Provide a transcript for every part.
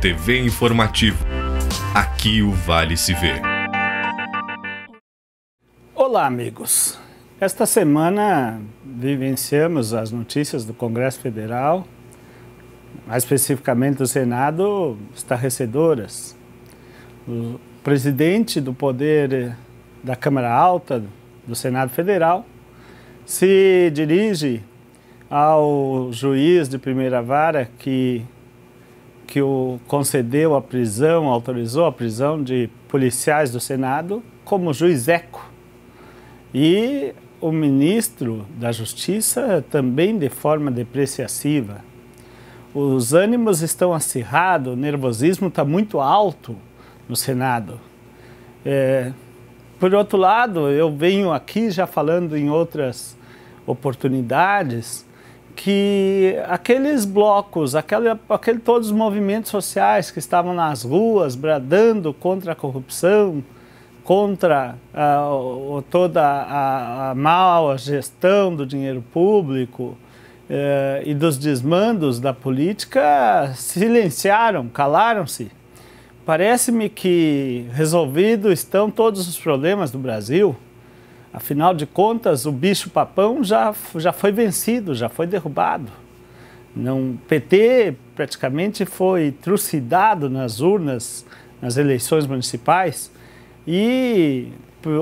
TV Informativo. Aqui o Vale se vê. Olá, amigos. Esta semana vivenciamos as notícias do Congresso Federal, mais especificamente do Senado, estarrecedoras. O presidente do Poder eh, da Câmara Alta do Senado Federal se dirige ao juiz de primeira vara que que o concedeu a prisão, autorizou a prisão de policiais do Senado como juiz eco. E o ministro da Justiça também de forma depreciativa. Os ânimos estão acirrados, o nervosismo está muito alto no Senado. É, por outro lado, eu venho aqui já falando em outras oportunidades que aqueles blocos, aquele, aquele, todos os movimentos sociais que estavam nas ruas bradando contra a corrupção, contra uh, toda a, a mal gestão do dinheiro público uh, e dos desmandos da política, silenciaram, calaram-se. Parece-me que resolvidos estão todos os problemas do Brasil Afinal de contas, o bicho-papão já, já foi vencido, já foi derrubado. Não, PT praticamente foi trucidado nas urnas, nas eleições municipais, e,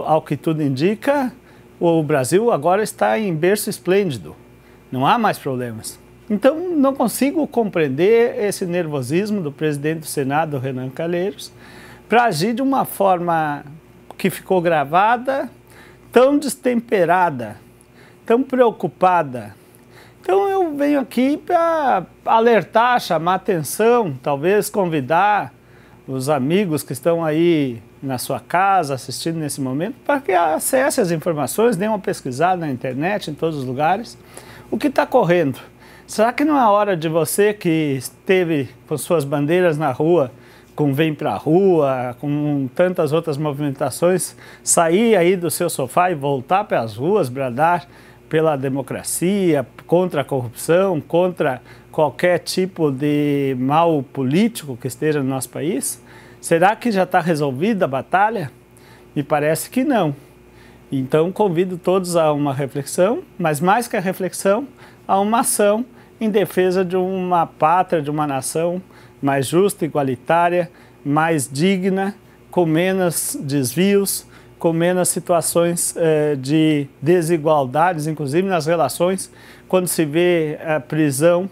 ao que tudo indica, o Brasil agora está em berço esplêndido. Não há mais problemas. Então, não consigo compreender esse nervosismo do presidente do Senado, Renan Calheiros, para agir de uma forma que ficou gravada tão destemperada, tão preocupada. Então eu venho aqui para alertar, chamar atenção, talvez convidar os amigos que estão aí na sua casa assistindo nesse momento para que acesse as informações, dê uma pesquisada na internet, em todos os lugares, o que está correndo. Será que não é hora de você que esteve com suas bandeiras na rua com Vem Pra Rua, com tantas outras movimentações, sair aí do seu sofá e voltar para as ruas, bradar pela democracia, contra a corrupção, contra qualquer tipo de mal político que esteja no nosso país? Será que já está resolvida a batalha? Me parece que não. Então convido todos a uma reflexão, mas mais que a reflexão, a uma ação em defesa de uma pátria, de uma nação mais justa, igualitária, mais digna, com menos desvios, com menos situações eh, de desigualdades, inclusive nas relações, quando se vê a eh, prisão,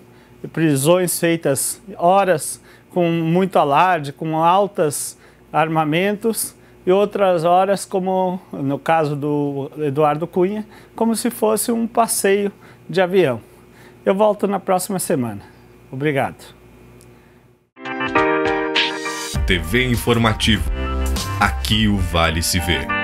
prisões feitas horas com muito alarde, com altos armamentos e outras horas, como no caso do Eduardo Cunha, como se fosse um passeio de avião. Eu volto na próxima semana. Obrigado. TV Informativo. Aqui o Vale se vê.